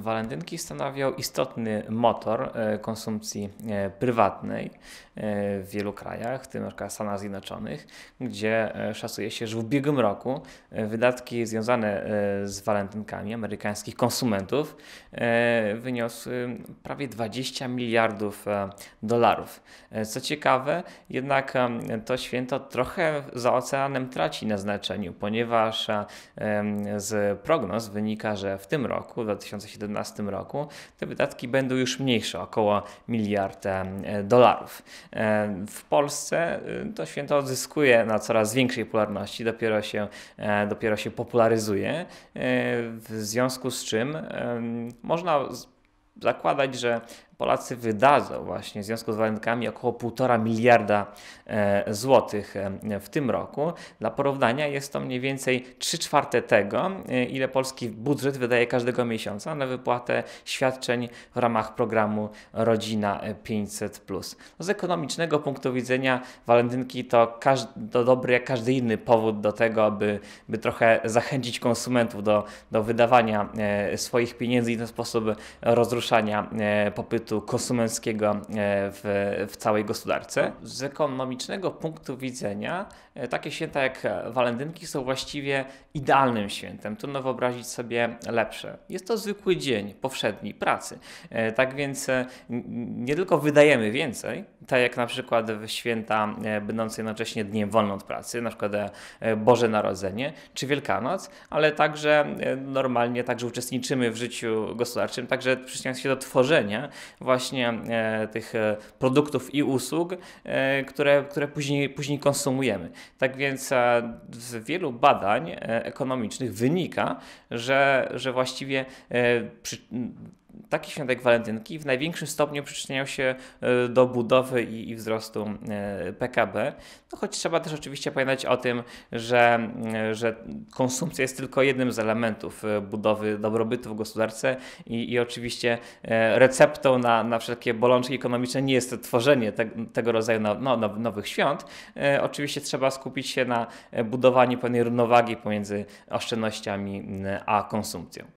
Walentynki stanowią istotny motor e, konsumpcji e, prywatnej e, w wielu krajach, w tym np. Stanach Zjednoczonych, gdzie szacuje się, że w ubiegłym roku wydatki związane z walentynkami amerykańskich konsumentów wyniosły prawie 20 miliardów dolarów. Co ciekawe, jednak to święto trochę za oceanem traci na znaczeniu, ponieważ z prognoz wynika, że w tym roku, 2017 2017 roku, te wydatki będą już mniejsze, około miliarda e, dolarów. E, w Polsce e, to święto odzyskuje na coraz większej popularności, dopiero się, dopiero się popularyzuje, w związku z czym można zakładać, że Polacy wydadzą właśnie w związku z warunkami około 1,5 miliarda e, złotych e, w tym roku. Dla porównania jest to mniej więcej 3 czwarte tego, e, ile polski budżet wydaje każdego miesiąca na wypłatę świadczeń w ramach programu Rodzina 500. Z ekonomicznego punktu widzenia walentynki to, to dobry jak każdy inny powód do tego, by, by trochę zachęcić konsumentów do, do wydawania swoich pieniędzy i ten sposób rozruszania popytu deficytu konsumenckiego e, w, w całej gospodarce. Z ekonomicznego punktu widzenia e, takie święta jak walentynki są właściwie idealnym świętem. Trudno wyobrazić sobie lepsze. Jest to zwykły dzień powszedni pracy. E, tak więc nie tylko wydajemy więcej, tak jak na przykład w święta będące jednocześnie dniem wolnym od pracy, na przykład Boże Narodzenie czy Wielkanoc, ale także normalnie także uczestniczymy w życiu gospodarczym, także przyczyniając się do tworzenia właśnie e, tych e, produktów i usług, e, które, które później, później konsumujemy. Tak więc z wielu badań ekonomicznych wynika, że, że właściwie przy, taki świątek walentynki w największym stopniu przyczyniają się e, do budowy i, i wzrostu e, PKB. No choć trzeba też oczywiście pamiętać o tym, że, e, że konsumpcja jest tylko jednym z elementów budowy dobrobytu w gospodarce i, i oczywiście receptą na, na wszelkie bolączki ekonomiczne nie jest tworzenie te, tego rodzaju no, nowych świąt. Oczywiście trzeba skupić się na budowaniu pewnej równowagi pomiędzy oszczędnościami a konsumpcją.